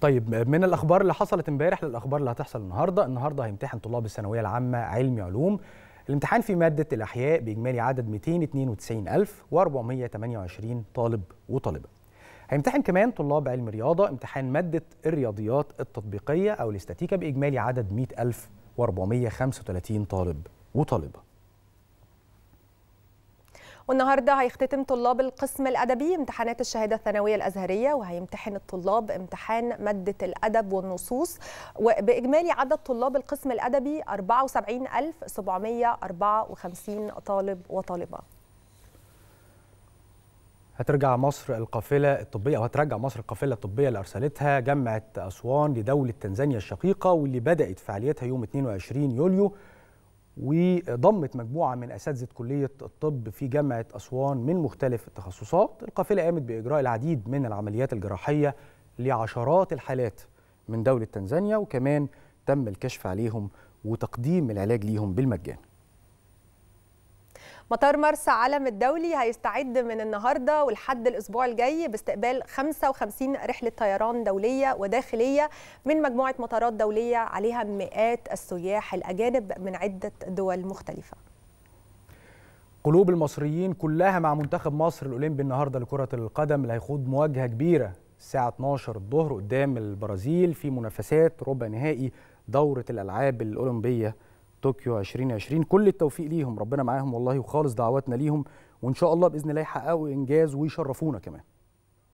طيب من الاخبار اللي حصلت امبارح للاخبار اللي هتحصل النهارده النهارده هيمتحن طلاب الثانويه العامه علمي علوم الامتحان في ماده الاحياء باجمالي عدد 292428 طالب وطالبه هيمتحن كمان طلاب علم رياضه امتحان ماده الرياضيات التطبيقيه او الاستاتيكا باجمالي عدد 100435 طالب وطالبه والنهارده هيختتم طلاب القسم الادبي امتحانات الشهاده الثانويه الازهريه وهيمتحن الطلاب امتحان ماده الادب والنصوص وباجمالي عدد طلاب القسم الادبي 74754 طالب وطالبه هترجع مصر القافلة الطبية أو هترجع مصر القافلة الطبية اللي أرسلتها جامعة أسوان لدولة تنزانيا الشقيقة واللي بدأت فعاليتها يوم 22 يوليو وضمت مجموعة من أساتذة كلية الطب في جامعة أسوان من مختلف التخصصات القافلة قامت بإجراء العديد من العمليات الجراحية لعشرات الحالات من دولة تنزانيا وكمان تم الكشف عليهم وتقديم العلاج ليهم بالمجان مطار مرسى علم الدولي هيستعد من النهارده ولحد الاسبوع الجاي باستقبال 55 رحله طيران دوليه وداخليه من مجموعه مطارات دوليه عليها مئات السياح الاجانب من عده دول مختلفه قلوب المصريين كلها مع منتخب مصر الاولمبي النهارده لكره القدم اللي هيخوض مواجهه كبيره الساعه 12 الظهر قدام البرازيل في منافسات ربع نهائي دوره الالعاب الاولمبيه طوكيو 2020 كل التوفيق ليهم ربنا معاهم والله وخالص دعواتنا ليهم وان شاء الله باذن الله يحققوا انجاز ويشرفونا كمان